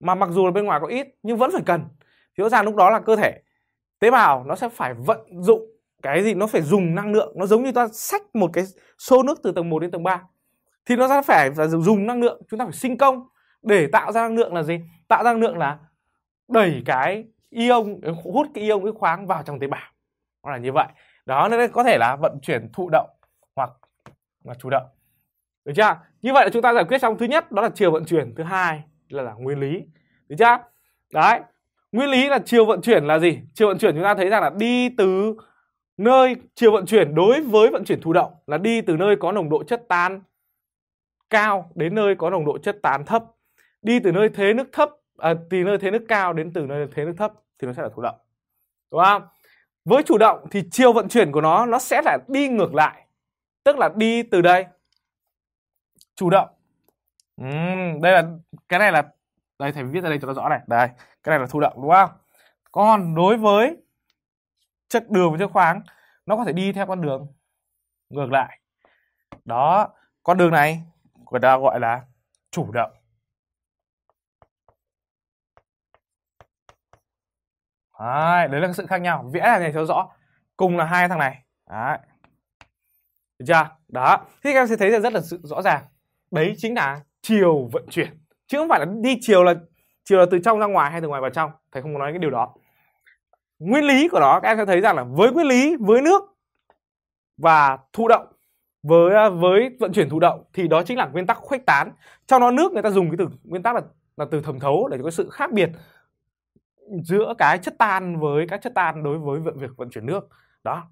mà mặc dù là bên ngoài có ít nhưng vẫn phải cần thì rõ ràng lúc đó là cơ thể tế bào nó sẽ phải vận dụng cái gì nó phải dùng năng lượng nó giống như ta xách một cái xô nước từ tầng 1 đến tầng 3 thì nó sẽ phải dùng năng lượng chúng ta phải sinh công để tạo ra năng lượng là gì tạo ra năng lượng là đẩy cái ion hút cái ion cái khoáng vào trong tế bào nó là như vậy đó nên có thể là vận chuyển thụ động hoặc là chủ động được chưa như vậy là chúng ta giải quyết xong thứ nhất đó là chiều vận chuyển thứ hai là, là nguyên lý được chưa đấy nguyên lý là chiều vận chuyển là gì chiều vận chuyển chúng ta thấy rằng là đi từ nơi chiều vận chuyển đối với vận chuyển thụ động là đi từ nơi có nồng độ chất tan cao đến nơi có nồng độ chất tan thấp đi từ nơi thế nước thấp à, từ nơi thế nước cao đến từ nơi thế nước thấp thì nó sẽ là thụ động đúng không với chủ động thì chiều vận chuyển của nó nó sẽ là đi ngược lại tức là đi từ đây chủ động uhm, đây là cái này là đây thầy viết ra đây cho nó rõ này đây cái này là thụ động đúng không còn đối với chất đường và chất khoáng nó có thể đi theo con đường ngược lại đó con đường này người ta gọi là chủ động đấy, đấy là sự khác nhau vẽ là này cho rõ cùng là hai thằng này đấy được chưa đó thì các em sẽ thấy là rất là sự rõ ràng đấy chính là chiều vận chuyển chứ không phải là đi chiều là chiều là từ trong ra ngoài hay từ ngoài vào trong thầy không có nói cái điều đó nguyên lý của nó các em sẽ thấy rằng là với nguyên lý với nước và thụ động với à, với vận chuyển thụ động thì đó chính là nguyên tắc khuếch tán trong đó nước người ta dùng cái từ nguyên tắc là là từ thẩm thấu để có sự khác biệt giữa cái chất tan với các chất tan đối với việc vận chuyển nước đó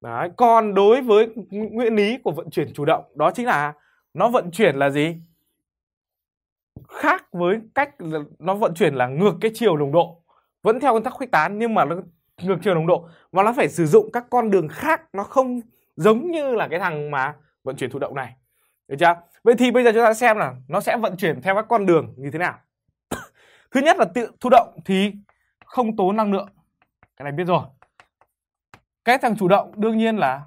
Đấy. còn đối với nguyên lý của vận chuyển chủ động đó chính là nó vận chuyển là gì khác với cách nó vận chuyển là ngược cái chiều nồng độ vẫn theo nguyên tắc khuếch tán nhưng mà nó ngược chiều nồng độ và nó phải sử dụng các con đường khác nó không giống như là cái thằng mà vận chuyển thụ động này được chưa vậy thì bây giờ chúng ta xem là nó sẽ vận chuyển theo các con đường như thế nào *coughs* thứ nhất là tự thụ động thì không tốn năng lượng cái này biết rồi cái thằng chủ động đương nhiên là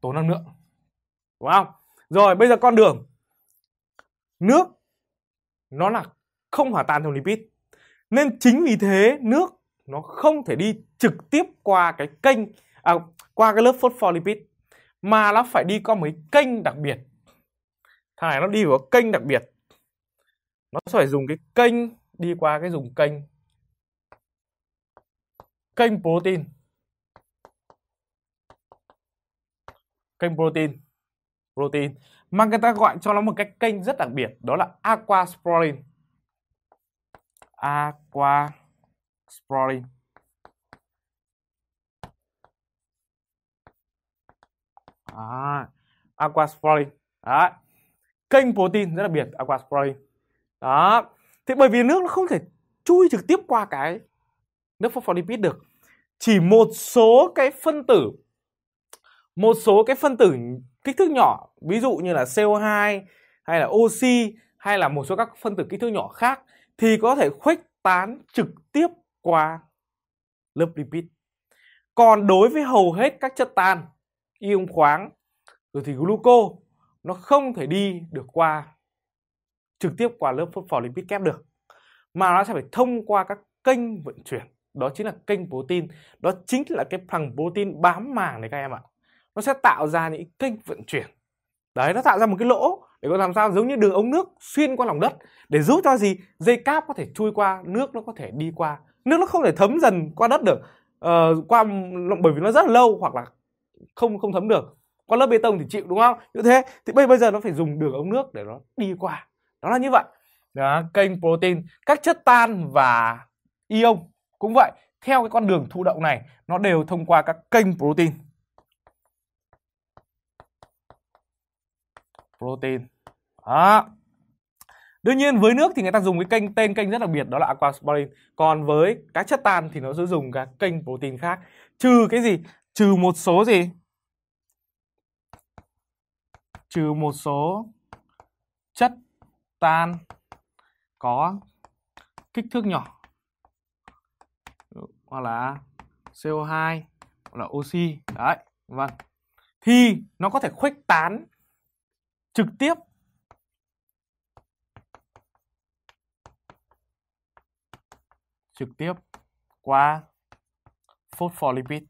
tốn năng lượng đúng không rồi bây giờ con đường nước nó là không hòa tan theo lipid nên chính vì thế nước nó không thể đi trực tiếp qua cái kênh à, qua cái lớp phospholipid mà nó phải đi qua mấy kênh đặc biệt thằng này nó đi vào kênh đặc biệt nó phải dùng cái kênh đi qua cái dùng kênh kênh protein kênh protein protein mà người ta gọi cho nó một cái kênh rất đặc biệt đó là aquasporin aquasporin à, aquasporin đó. kênh protein rất đặc biệt aquasporin đó thế bởi vì nước nó không thể chui trực tiếp qua cái nước phospholipid được chỉ một số cái phân tử một số cái phân tử kích thước nhỏ ví dụ như là CO2 hay là oxy hay là một số các phân tử kích thước nhỏ khác thì có thể khuếch tán trực tiếp qua lớp lipid. Còn đối với hầu hết các chất tan, ion khoáng, rồi thì gluco nó không thể đi được qua trực tiếp qua lớp lipid kép được mà nó sẽ phải thông qua các kênh vận chuyển đó chính là kênh protein đó chính là cái thằng protein bám màng này các em ạ nó sẽ tạo ra những kênh vận chuyển đấy nó tạo ra một cái lỗ để có làm sao giống như đường ống nước xuyên qua lòng đất để giúp cho gì dây cáp có thể chui qua nước nó có thể đi qua nước nó không thể thấm dần qua đất được ờ, qua bởi vì nó rất là lâu hoặc là không không thấm được qua lớp bê tông thì chịu đúng không như thế thì bây bây giờ nó phải dùng đường ống nước để nó đi qua nó là như vậy đó, kênh protein các chất tan và ion cũng vậy theo cái con đường thụ động này nó đều thông qua các kênh protein protein đó đương nhiên với nước thì người ta dùng cái kênh tên kênh rất đặc biệt đó là aquasporin còn với các chất tan thì nó sử dụng các kênh protein khác trừ cái gì trừ một số gì trừ một số chất tan có kích thước nhỏ hoặc là CO2 hoặc là oxy đấy vâng thì nó có thể khuếch tán trực tiếp trực tiếp qua phospholipid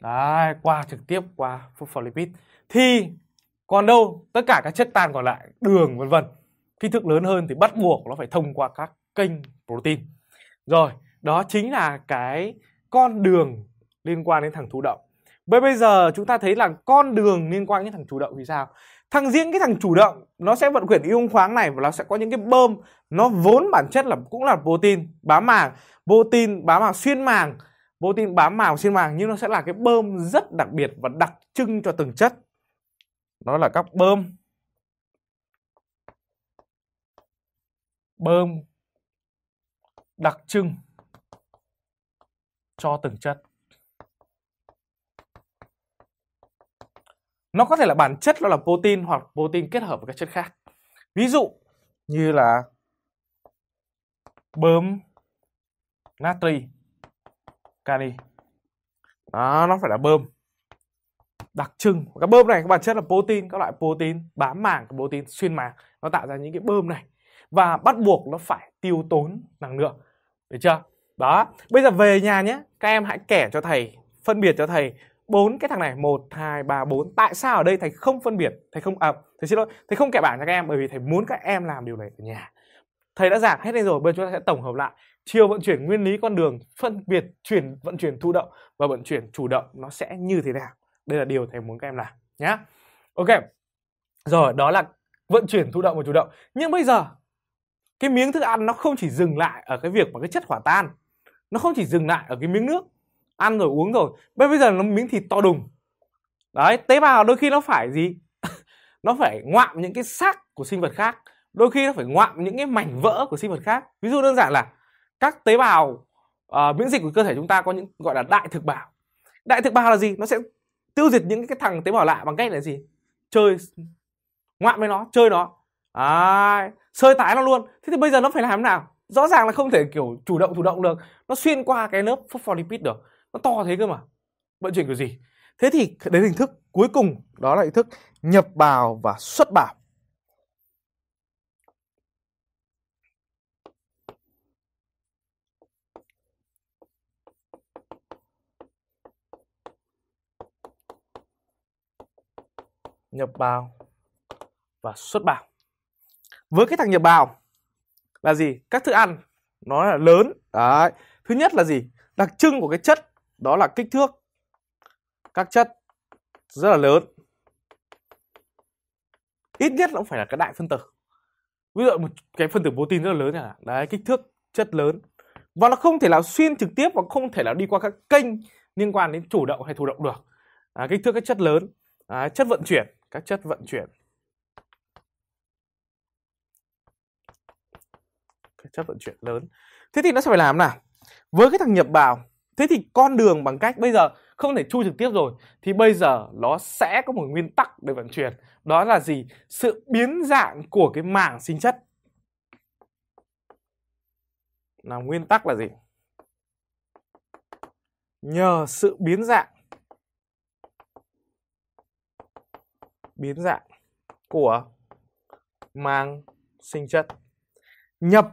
Đấy, qua trực tiếp qua phospholipid thì còn đâu tất cả các chất tan còn lại đường vân vân kích thước lớn hơn thì bắt buộc nó phải thông qua các kênh protein rồi đó chính là cái con đường liên quan đến thằng thụ động Vậy bây giờ chúng ta thấy là con đường liên quan đến thằng chủ động thì sao? Thằng riêng cái thằng chủ động nó sẽ vận chuyển ion khoáng này và nó sẽ có những cái bơm nó vốn bản chất là cũng là protein bám màng, protein bám màng xuyên màng, protein bám màng xuyên màng nhưng nó sẽ là cái bơm rất đặc biệt và đặc trưng cho từng chất nó là các bơm bơm đặc trưng cho từng chất nó có thể là bản chất nó là protein hoặc protein kết hợp với các chất khác ví dụ như là bơm natri kali đó nó phải là bơm đặc trưng các bơm này các bản chất là protein các loại protein bám màng các protein xuyên màng nó tạo ra những cái bơm này và bắt buộc nó phải tiêu tốn năng lượng được chưa đó bây giờ về nhà nhé các em hãy kể cho thầy phân biệt cho thầy bốn cái thằng này một hai ba bốn tại sao ở đây thầy không phân biệt thầy không à, thầy xin lỗi thầy không kể bảng cho các em bởi vì thầy muốn các em làm điều này ở nhà thầy đã giảng hết đây rồi bây giờ chúng ta sẽ tổng hợp lại chiều vận chuyển nguyên lý con đường phân biệt chuyển vận chuyển thụ động và vận chuyển chủ động nó sẽ như thế nào đây là điều thầy muốn các em làm nhé ok rồi đó là vận chuyển thụ động và chủ động nhưng bây giờ cái miếng thức ăn nó không chỉ dừng lại ở cái việc mà cái chất hỏa tan nó không chỉ dừng lại ở cái miếng nước ăn rồi uống rồi bây giờ nó miếng thịt to đùng đấy tế bào đôi khi nó phải gì *laughs* nó phải ngoạm những cái xác của sinh vật khác đôi khi nó phải ngoạm những cái mảnh vỡ của sinh vật khác ví dụ đơn giản là các tế bào uh, miễn dịch của cơ thể chúng ta có những gọi là đại thực bào đại thực bào là gì nó sẽ tiêu diệt những cái thằng tế bào lạ bằng cách là gì chơi ngoạn với nó chơi nó à, sơi tái nó luôn thế thì bây giờ nó phải làm thế nào rõ ràng là không thể kiểu chủ động chủ động được nó xuyên qua cái lớp phospholipid được nó to thế cơ mà vận chuyển kiểu gì thế thì đến hình thức cuối cùng đó là hình thức nhập bào và xuất bào nhập bào và xuất bào. với cái thằng nhập bào là gì các thức ăn nó là lớn đấy thứ nhất là gì đặc trưng của cái chất đó là kích thước các chất rất là lớn ít nhất nó cũng phải là cái đại phân tử ví dụ một cái phân tử protein rất là lớn này đấy kích thước chất lớn và nó không thể là xuyên trực tiếp và không thể là đi qua các kênh liên quan đến chủ động hay thụ động được à, kích thước các chất lớn à, chất vận chuyển các chất vận chuyển các chất vận chuyển lớn thế thì nó sẽ phải làm nào với cái thằng nhập vào thế thì con đường bằng cách bây giờ không thể chui trực tiếp rồi thì bây giờ nó sẽ có một nguyên tắc để vận chuyển đó là gì sự biến dạng của cái mảng sinh chất là nguyên tắc là gì nhờ sự biến dạng biến dạng của mang sinh chất nhập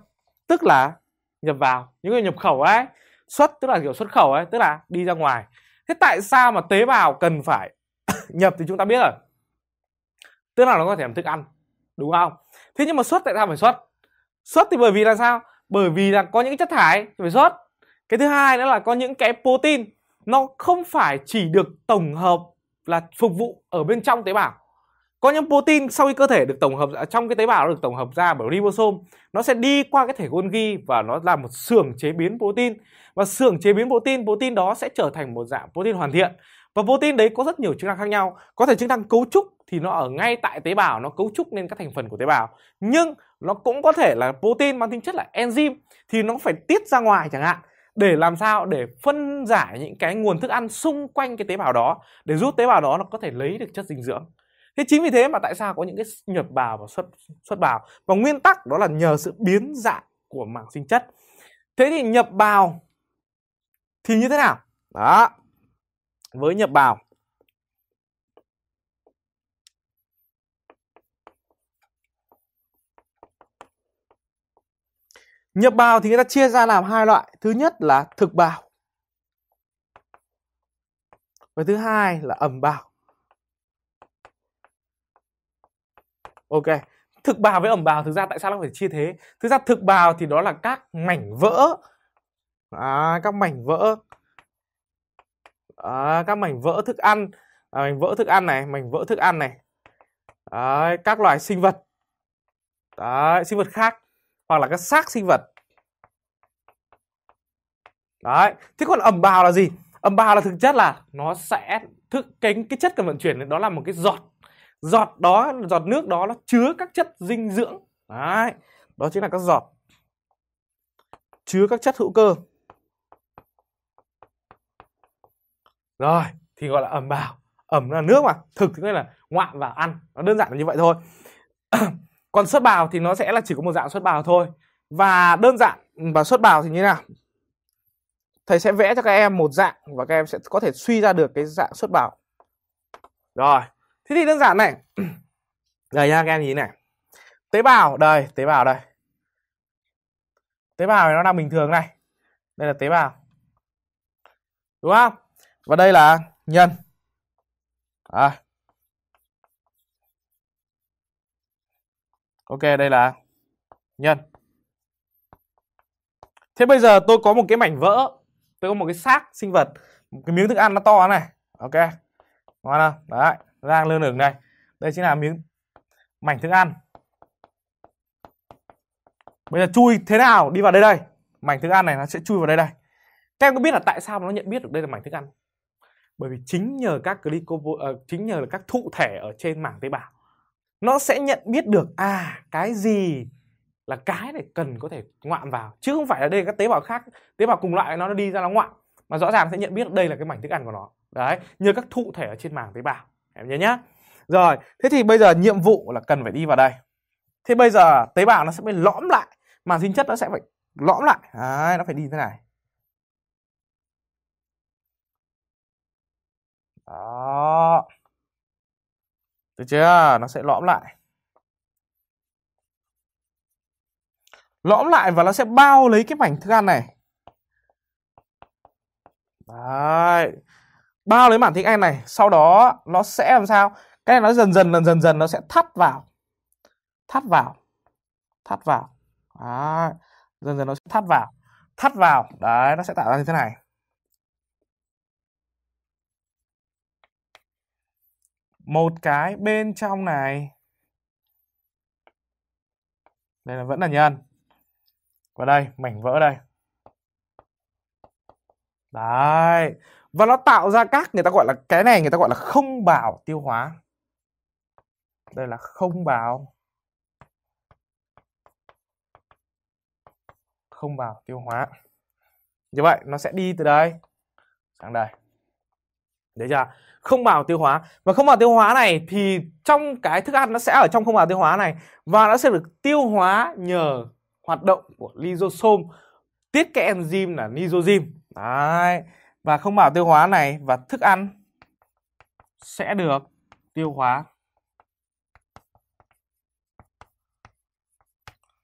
tức là nhập vào những người nhập khẩu ấy xuất tức là kiểu xuất khẩu ấy tức là đi ra ngoài thế tại sao mà tế bào cần phải *coughs* nhập thì chúng ta biết rồi tức là nó có thể làm thức ăn đúng không thế nhưng mà xuất tại sao phải xuất xuất thì bởi vì là sao bởi vì là có những chất thải phải xuất cái thứ hai nữa là có những cái protein nó không phải chỉ được tổng hợp là phục vụ ở bên trong tế bào có những protein sau khi cơ thể được tổng hợp trong cái tế bào được tổng hợp ra bởi ribosome nó sẽ đi qua cái thể Golgi và nó làm một xưởng chế biến protein và xưởng chế biến protein protein đó sẽ trở thành một dạng protein hoàn thiện và protein đấy có rất nhiều chức năng khác nhau có thể chức năng cấu trúc thì nó ở ngay tại tế bào nó cấu trúc nên các thành phần của tế bào nhưng nó cũng có thể là protein mang tính chất là enzyme thì nó phải tiết ra ngoài chẳng hạn để làm sao để phân giải những cái nguồn thức ăn xung quanh cái tế bào đó để giúp tế bào đó nó có thể lấy được chất dinh dưỡng thế chính vì thế mà tại sao có những cái nhập vào và xuất xuất vào và nguyên tắc đó là nhờ sự biến dạng của mảng sinh chất thế thì nhập vào thì như thế nào đó với nhập vào Nhập bào thì người ta chia ra làm hai loại. Thứ nhất là thực bào. Và thứ hai là ẩm bào. ok thực bào với ẩm bào thực ra tại sao nó phải chia thế thực ra thực bào thì đó là các mảnh vỡ à, các mảnh vỡ à, các mảnh vỡ thức ăn à, mảnh vỡ thức ăn này mảnh vỡ thức ăn này à, các loài sinh vật Đấy, sinh vật khác hoặc là các xác sinh vật đấy thế còn ẩm bào là gì ẩm bào là thực chất là nó sẽ thức cái cái chất cần vận chuyển đó là một cái giọt giọt đó giọt nước đó nó chứa các chất dinh dưỡng đấy đó chính là các giọt chứa các chất hữu cơ rồi thì gọi là ẩm bào ẩm là nước mà thực nghĩa là ngoạn và ăn nó đơn giản là như vậy thôi *clears throat* còn xuất bào thì nó sẽ là chỉ có một dạng xuất bào thôi và đơn giản và xuất bào thì như thế nào thầy sẽ vẽ cho các em một dạng và các em sẽ có thể suy ra được cái dạng xuất bào rồi thế thì đơn giản này *clears throat* đây nha các em nhìn này tế bào đây tế bào đây tế bào này nó đang bình thường này đây là tế bào đúng không và đây là nhân à. ok đây là nhân thế bây giờ tôi có một cái mảnh vỡ tôi có một cái xác sinh vật một cái miếng thức ăn nó to này ok ngon không đấy rang lơ lửng đây đây chính là miếng mảnh thức ăn bây giờ chui thế nào đi vào đây đây mảnh thức ăn này nó sẽ chui vào đây đây các em có biết là tại sao nó nhận biết được đây là mảnh thức ăn bởi vì chính nhờ các glyco uh, ờ, chính nhờ là các thụ thể ở trên mảng tế bào nó sẽ nhận biết được à cái gì là cái này cần có thể ngoạm vào chứ không phải là đây là các tế bào khác tế bào cùng loại nó đi ra nó ngoạm mà rõ ràng sẽ nhận biết đây là cái mảnh thức ăn của nó đấy nhờ các thụ thể ở trên màng tế bào em nhớ nhá rồi thế thì bây giờ nhiệm vụ là cần phải đi vào đây thế bây giờ tế bào nó sẽ bị lõm lại mà dính chất nó sẽ phải lõm lại Đấy, nó phải đi thế này đó được chưa nó sẽ lõm lại lõm lại và nó sẽ bao lấy cái mảnh thức ăn này Đấy bao lấy mảng tiếng Anh này sau đó nó sẽ làm sao cái này nó dần dần dần dần dần nó sẽ thắt vào thắt vào thắt vào đấy. dần dần nó sẽ thắt vào thắt vào đấy nó sẽ tạo ra như thế này một cái bên trong này đây là vẫn là nhân và đây mảnh vỡ đây đấy và nó tạo ra các người ta gọi là cái này người ta gọi là không bào tiêu hóa đây là không bào không bào tiêu hóa như vậy nó sẽ đi từ đây sang đây đấy chưa không bào tiêu hóa và không bào tiêu hóa này thì trong cái thức ăn nó sẽ ở trong không bào tiêu hóa này và nó sẽ được tiêu hóa nhờ hoạt động của lysosome tiết cái enzyme là lysozyme đấy và không bào tiêu hóa này và thức ăn sẽ được tiêu hóa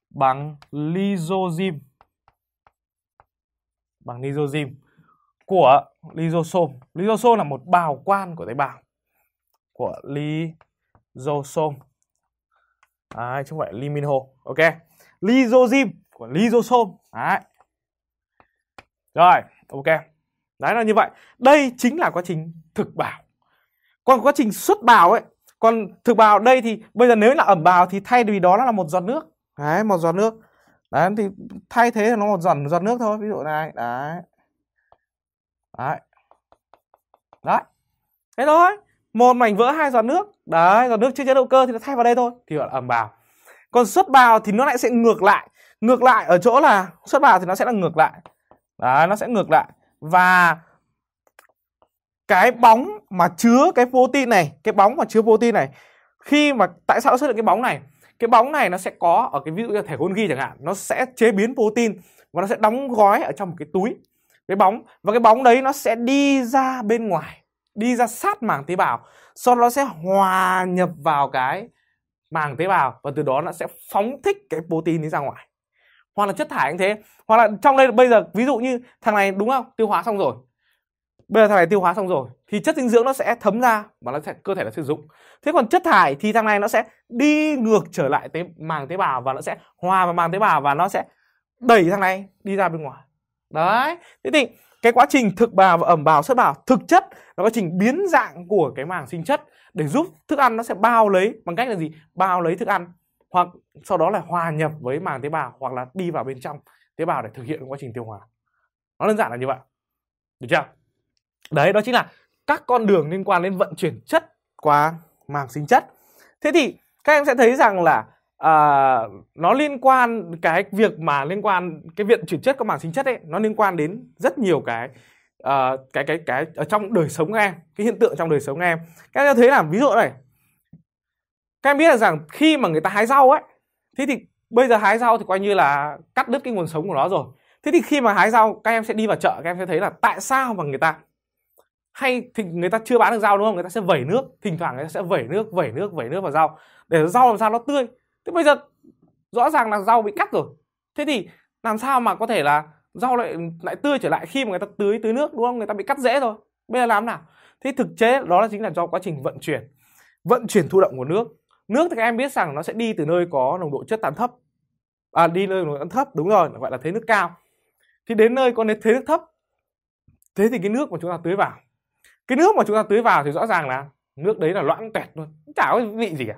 bằng lysozyme bằng lysozyme của lysosome. Lysosome là một bào quan của tế bào của lysosome. Đấy, chứ không phải liminho. Ok. Lysozyme của lysosome. Đấy. Rồi, ok đấy là như vậy đây chính là quá trình thực bào. còn quá trình xuất bào ấy còn thực bào đây thì bây giờ nếu là ẩm bào thì thay vì đó là một giọt nước đấy một giọt nước đấy thì thay thế là nó một giọt giọt nước thôi ví dụ này đấy đấy đấy thế thôi một mảnh vỡ hai giọt nước đấy giọt nước chưa chế động cơ thì nó thay vào đây thôi thì gọi là ẩm bào còn xuất bào thì nó lại sẽ ngược lại ngược lại ở chỗ là xuất bào thì nó sẽ là ngược lại đấy nó sẽ ngược lại và cái bóng mà chứa cái protein này cái bóng mà chứa protein này khi mà tại sao nó xuất hiện cái bóng này cái bóng này nó sẽ có ở cái ví dụ như thể hôn ghi chẳng hạn nó sẽ chế biến protein và nó sẽ đóng gói ở trong một cái túi cái bóng và cái bóng đấy nó sẽ đi ra bên ngoài đi ra sát màng tế bào sau đó nó sẽ hòa nhập vào cái màng tế bào và từ đó nó sẽ phóng thích cái protein đi ra ngoài hoặc là chất thải như thế hoặc là trong đây bây giờ ví dụ như thằng này đúng không tiêu hóa xong rồi bây giờ thằng này tiêu hóa xong rồi thì chất dinh dưỡng nó sẽ thấm ra và nó sẽ cơ thể nó sử dụng thế còn chất thải thì thằng này nó sẽ đi ngược trở lại tế màng tế bào và nó sẽ hòa vào màng tế bào và nó sẽ đẩy thằng này đi ra bên ngoài đấy thế thì cái quá trình thực bào và ẩm bào xuất bào thực chất là quá trình biến dạng của cái màng sinh chất để giúp thức ăn nó sẽ bao lấy bằng cách là gì bao lấy thức ăn hoặc sau đó là hòa nhập với màng tế bào hoặc là đi vào bên trong tế bào để thực hiện quá trình tiêu hóa nó đơn giản là như vậy được chưa đấy đó chính là các con đường liên quan đến vận chuyển chất qua màng sinh chất thế thì các em sẽ thấy rằng là à, nó liên quan cái việc mà liên quan cái viện chuyển chất qua màng sinh chất ấy nó liên quan đến rất nhiều cái uh, cái cái cái ở trong đời sống các em cái hiện tượng trong đời sống các em các em thấy là ví dụ này các em biết là rằng khi mà người ta hái rau ấy thế thì bây giờ hái rau thì coi như là cắt đứt cái nguồn sống của nó rồi thế thì khi mà hái rau các em sẽ đi vào chợ các em sẽ thấy là tại sao mà người ta hay thì người ta chưa bán được rau đúng không người ta sẽ vẩy nước thỉnh thoảng người ta sẽ vẩy nước vẩy nước vẩy nước vào rau để rau làm sao nó tươi thế bây giờ rõ ràng là rau bị cắt rồi thế thì làm sao mà có thể là rau lại lại tươi trở lại khi mà người ta tưới tưới nước đúng không người ta bị cắt rễ rồi bây giờ làm nào thế thực chế đó là chính là do quá trình vận chuyển vận chuyển thụ động của nước nước thì các em biết rằng nó sẽ đi từ nơi có nồng độ chất tán thấp à đi nơi nồng độ chất thấp đúng rồi gọi là thế nước cao thì đến nơi có thế nước thấp thế thì cái nước mà chúng ta tưới vào cái nước mà chúng ta tưới vào thì rõ ràng là nước đấy là loãng tẹt luôn chả có vị gì cả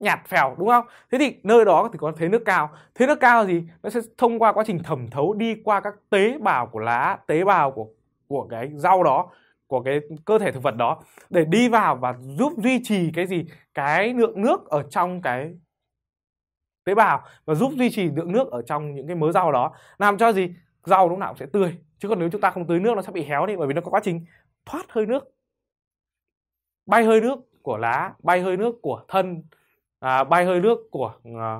nhạt phèo đúng không thế thì nơi đó thì có thế nước cao thế nước cao gì nó sẽ thông qua quá trình thẩm thấu đi qua các tế bào của lá tế bào của của cái rau đó của cái cơ thể thực vật đó để đi vào và giúp duy trì cái gì cái lượng nước ở trong cái tế bào và giúp duy trì lượng nước ở trong những cái mớ rau đó làm cho gì rau lúc nào cũng sẽ tươi chứ còn nếu chúng ta không tưới nước nó sẽ bị héo đi bởi vì nó có quá trình thoát hơi nước bay hơi nước của lá bay hơi nước của thân à, bay hơi nước của à,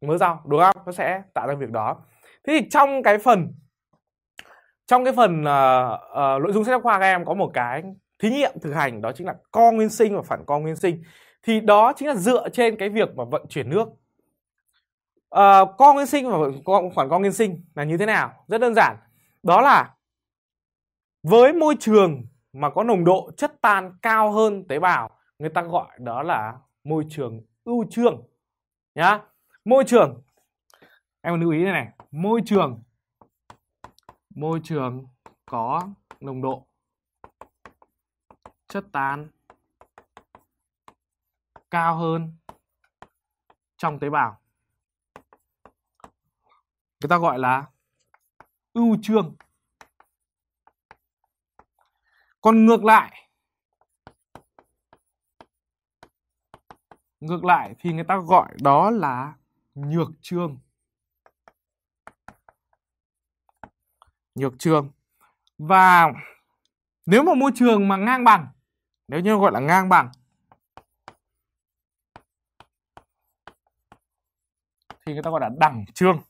mớ rau đúng không nó sẽ tạo ra việc đó thế thì trong cái phần trong cái phần uh, uh, nội dung sách giáo khoa các em có một cái thí nghiệm thực hành đó chính là co nguyên sinh và phản co nguyên sinh thì đó chính là dựa trên cái việc mà vận chuyển nước uh, co nguyên sinh và phản co nguyên sinh là như thế nào rất đơn giản đó là với môi trường mà có nồng độ chất tan cao hơn tế bào người ta gọi đó là môi trường ưu trương nhá môi trường em lưu ý này này môi trường môi trường có nồng độ chất tan cao hơn trong tế bào người ta gọi là ưu trương còn ngược lại ngược lại thì người ta gọi đó là nhược trương nhược trường và nếu mà môi trường mà ngang bằng nếu như gọi là ngang bằng thì người ta gọi là đẳng trương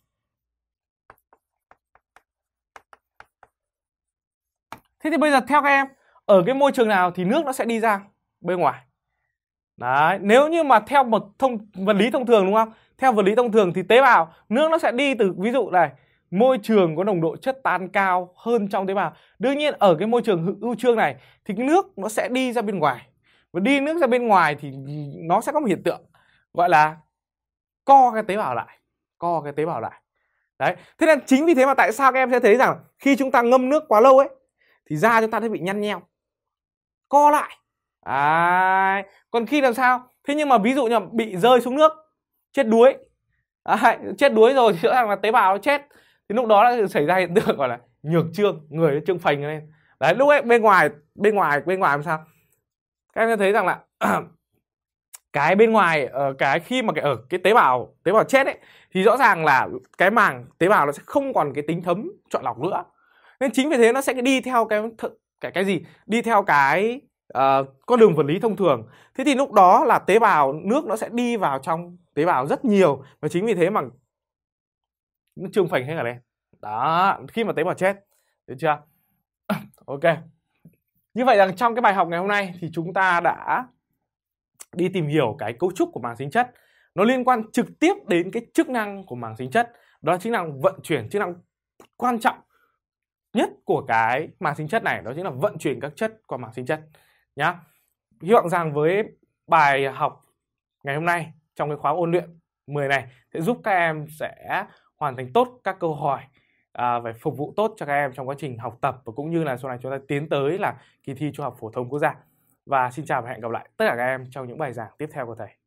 thế thì bây giờ theo các em ở cái môi trường nào thì nước nó sẽ đi ra bên ngoài đấy nếu như mà theo một thông vật lý thông thường đúng không theo vật lý thông thường thì tế bào nước nó sẽ đi từ ví dụ này môi trường có nồng độ chất tan cao hơn trong tế bào đương nhiên ở cái môi trường hữu trương này thì cái nước nó sẽ đi ra bên ngoài và đi nước ra bên ngoài thì nó sẽ có một hiện tượng gọi là co cái tế bào lại co cái tế bào lại đấy thế nên chính vì thế mà tại sao các em sẽ thấy rằng khi chúng ta ngâm nước quá lâu ấy thì da chúng ta sẽ bị nhăn nheo co lại à, còn khi làm sao thế nhưng mà ví dụ như bị rơi xuống nước chết đuối à, chết đuối rồi thì rõ ràng là tế bào nó chết thì lúc đó đã xảy ra hiện tượng gọi là nhược trương người trương phình lên đấy lúc ấy bên ngoài bên ngoài bên ngoài làm sao các em thấy rằng là *clears throat* cái bên ngoài ờ, cái khi mà cái ở ờ, cái tế bào tế bào chết ấy thì rõ ràng là cái màng tế bào nó sẽ không còn cái tính thấm chọn lọc nữa nên chính vì thế nó sẽ đi theo cái cái cái gì đi theo cái uh, con đường vật lý thông thường thế thì lúc đó là tế bào nước nó sẽ đi vào trong tế bào rất nhiều và chính vì thế mà nó trương phành hết cả lên đó khi mà tế bào chết được chưa *coughs* ok như vậy rằng trong cái bài học ngày hôm nay thì chúng ta đã đi tìm hiểu cái cấu trúc của màng sinh chất nó liên quan trực tiếp đến cái chức năng của màng sinh chất đó chính là vận chuyển chức năng quan trọng nhất của cái màng sinh chất này đó chính là vận chuyển các chất qua màng sinh chất nhá hy vọng rằng với bài học ngày hôm nay trong cái khóa ôn luyện 10 này sẽ giúp các em sẽ hoàn thành tốt các câu hỏi à, phải phục vụ tốt cho các em trong quá trình học tập và cũng như là sau này chúng ta tiến tới là kỳ thi trung học phổ thông quốc gia và xin chào và hẹn gặp lại tất cả các em trong những bài giảng tiếp theo của thầy